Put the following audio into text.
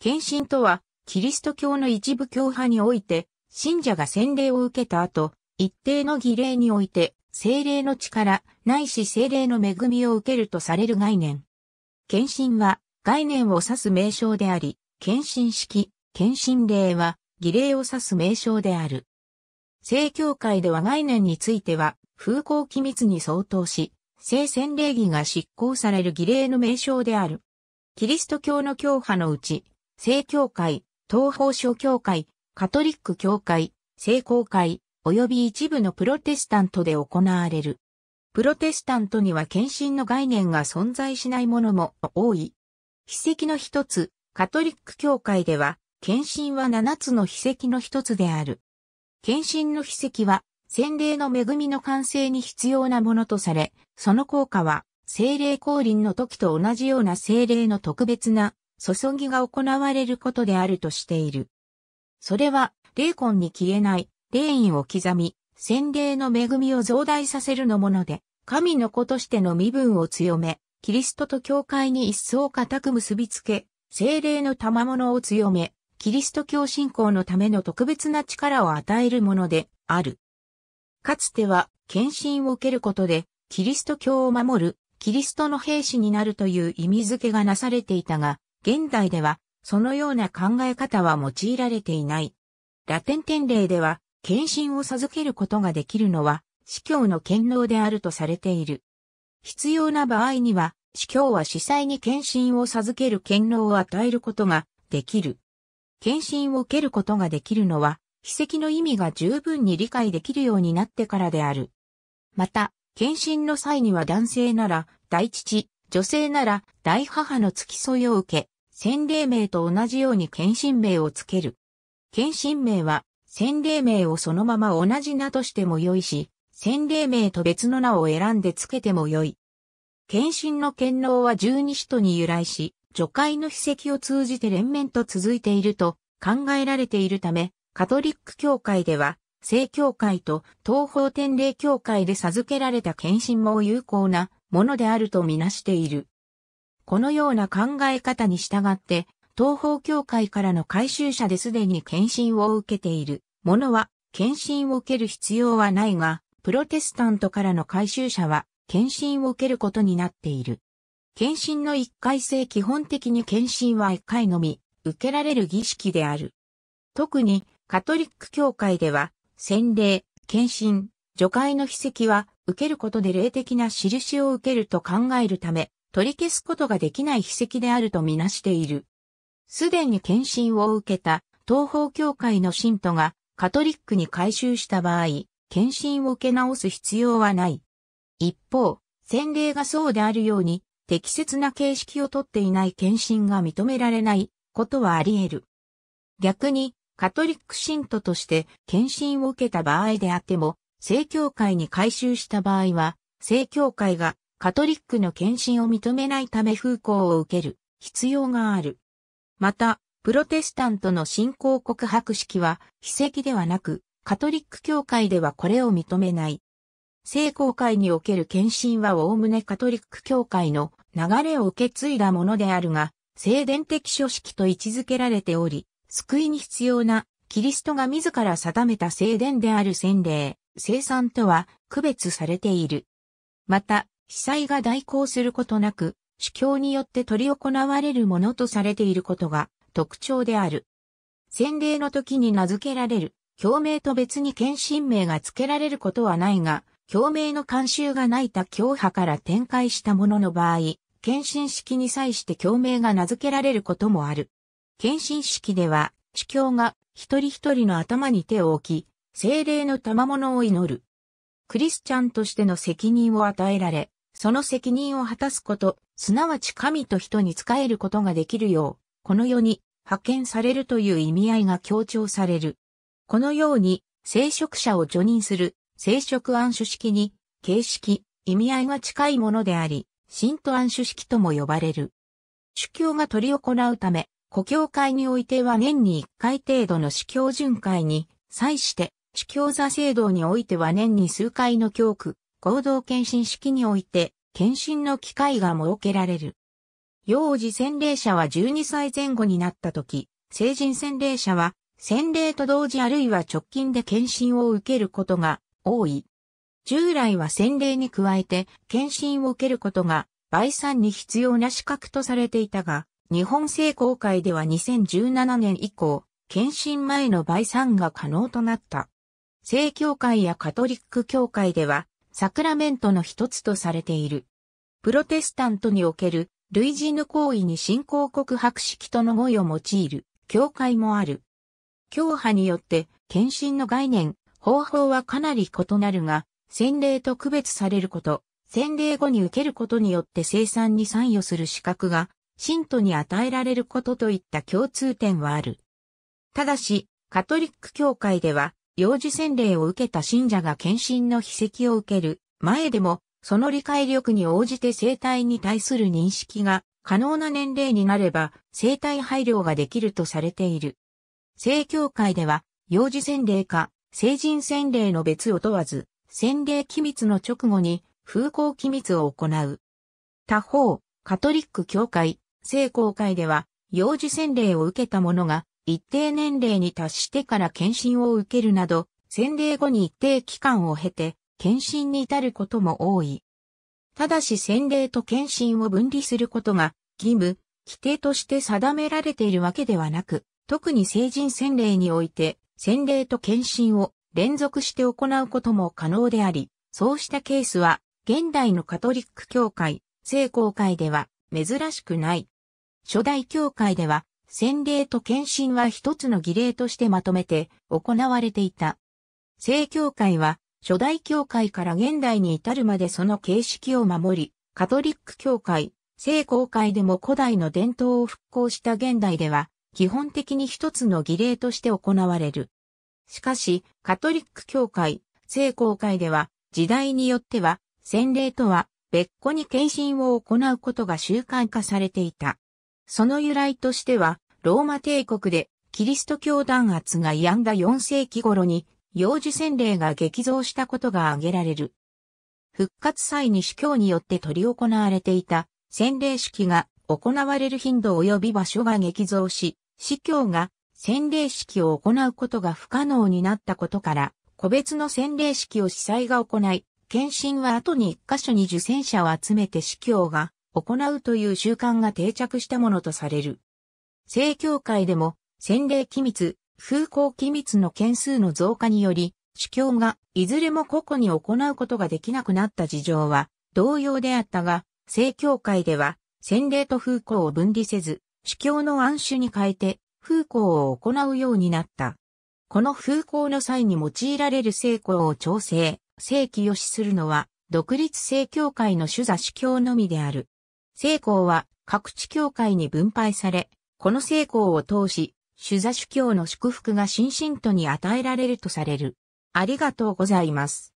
献身とは、キリスト教の一部教派において、信者が洗礼を受けた後、一定の儀礼において、精霊の力、ないし精霊の恵みを受けるとされる概念。献身は、概念を指す名称であり、献身式、献身礼は、儀礼を指す名称である。聖教会では概念については、風光機密に相当し、聖洗礼儀が執行される儀礼の名称である。キリスト教の教派のうち、正教会、東方諸教会、カトリック教会、聖公会、及び一部のプロテスタントで行われる。プロテスタントには献身の概念が存在しないものも多い。秘跡の一つ、カトリック教会では、献身は七つの秘跡の一つである。献身の秘跡は、洗礼の恵みの完成に必要なものとされ、その効果は、精霊降臨の時と同じような精霊の特別な注ぎが行われることであるとしている。それは、霊魂に消えない霊印を刻み、洗礼の恵みを増大させるのもので、神の子としての身分を強め、キリストと教会に一層固く結びつけ、精霊の賜物を強め、キリスト教信仰のための特別な力を与えるものである。かつては、献身を受けることで、キリスト教を守る、キリストの兵士になるという意味付けがなされていたが、現代では、そのような考え方は用いられていない。ラテン典礼では、献身を授けることができるのは、司教の権能であるとされている。必要な場合には、司教は司祭に献身を授ける権能を与えることができる。献身を受けることができるのは、秘跡の意味が十分に理解できるようになってからである。また、検診の際には男性なら大父、女性なら大母の付き添いを受け、洗礼名と同じように献身名をつける。献身名は、洗礼名をそのまま同じ名としても良いし、洗礼名と別の名を選んでつけても良い。献身の権能は十二使徒に由来し、除会の秘跡を通じて連綿と続いていると考えられているため、カトリック教会では、聖教会と東方天霊教会で授けられた献身も有効なものであるとみなしている。このような考え方に従って、東方教会からの回収者ですでに献身を受けている者は、献身を受ける必要はないが、プロテスタントからの回収者は、献身を受けることになっている。献身の一回制基本的に献身は一回のみ、受けられる儀式である。特に、カトリック教会では、洗礼、献身、除会の筆跡は、受けることで霊的な印を受けると考えるため、取り消すことができない秘跡であるとみなしている。すでに検診を受けた東方教会の信徒がカトリックに改修した場合、検診を受け直す必要はない。一方、洗礼がそうであるように、適切な形式をとっていない検診が認められないことはあり得る。逆に、カトリック信徒として検診を受けた場合であっても、正教会に改修した場合は、正教会がカトリックの献身を認めないため風向を受ける必要がある。また、プロテスタントの信仰告白式は、非跡ではなく、カトリック教会ではこれを認めない。聖公会における献身はおおむねカトリック教会の流れを受け継いだものであるが、聖伝的書式と位置づけられており、救いに必要なキリストが自ら定めた聖伝である洗礼、生産とは区別されている。また、被災が代行することなく、主教によって取り行われるものとされていることが特徴である。洗礼の時に名付けられる、教名と別に献身名が付けられることはないが、教名の慣習がない他教派から展開したものの場合、献身式に際して教名が名付けられることもある。献身式では、主教が一人一人の頭に手を置き、精霊の賜物を祈る。クリスチャンとしての責任を与えられ、その責任を果たすこと、すなわち神と人に仕えることができるよう、この世に派遣されるという意味合いが強調される。このように、聖職者を除任する聖職暗主式に、形式、意味合いが近いものであり、信徒暗主式とも呼ばれる。主教が取り行うため、故教会においては年に1回程度の主教巡回に、際して、主教座制度においては年に数回の教区、合同検診式において、検診の機会が設けられる。幼児洗礼者は12歳前後になった時、成人洗礼者は、洗礼と同時あるいは直近で検診を受けることが多い。従来は洗礼に加えて、検診を受けることが、倍産に必要な資格とされていたが、日本性公会では2017年以降、検診前の倍産が可能となった。正教会やカトリック教会では、サクラメントの一つとされている。プロテスタントにおける類似の行為に信仰告白式との語彙を用いる教会もある。教派によって献身の概念、方法はかなり異なるが、洗礼と区別されること、洗礼後に受けることによって生産に参与する資格が、信徒に与えられることといった共通点はある。ただし、カトリック教会では、幼児洗礼を受けた信者が献身の筆跡を受ける前でも、その理解力に応じて生体に対する認識が可能な年齢になれば生体配慮ができるとされている。聖教会では、幼児洗礼か、成人洗礼の別を問わず、洗礼機密の直後に風光機密を行う。他方、カトリック教会、聖公会では、幼児洗礼を受けた者が一定年齢に達してから検診を受けるなど、洗礼後に一定期間を経て、検診に至ることも多い。ただし洗礼と検診を分離することが、義務、規定として定められているわけではなく、特に成人洗礼において、洗礼と検診を連続して行うことも可能であり、そうしたケースは、現代のカトリック教会、聖公会では珍しくない。初代教会では、洗礼と献身は一つの儀礼としてまとめて行われていた。正教会は初代教会から現代に至るまでその形式を守り、カトリック教会、聖公会でも古代の伝統を復興した現代では、基本的に一つの儀礼として行われる。しかし、カトリック教会、聖公会では、時代によっては、洗礼とは別個に献身を行うことが習慣化されていた。その由来としては、ローマ帝国でキリスト教弾圧がやんだ4世紀頃に、幼児洗礼が激増したことが挙げられる。復活祭に司教によって執り行われていた洗礼式が行われる頻度及び場所が激増し、司教が洗礼式を行うことが不可能になったことから、個別の洗礼式を司祭が行い、検診は後に一箇所に受診者を集めて司教が行うという習慣が定着したものとされる。正教会でも、洗礼機密、風光機密の件数の増加により、主教がいずれも個々に行うことができなくなった事情は同様であったが、正教会では洗礼と風光を分離せず、主教の暗種に変えて風光を行うようになった。この風光の際に用いられる聖光を調整、正規を視するのは、独立正教会の主座主教のみである。成功は各地教会に分配され、この成功を通し、主座主教の祝福が新身とに与えられるとされる。ありがとうございます。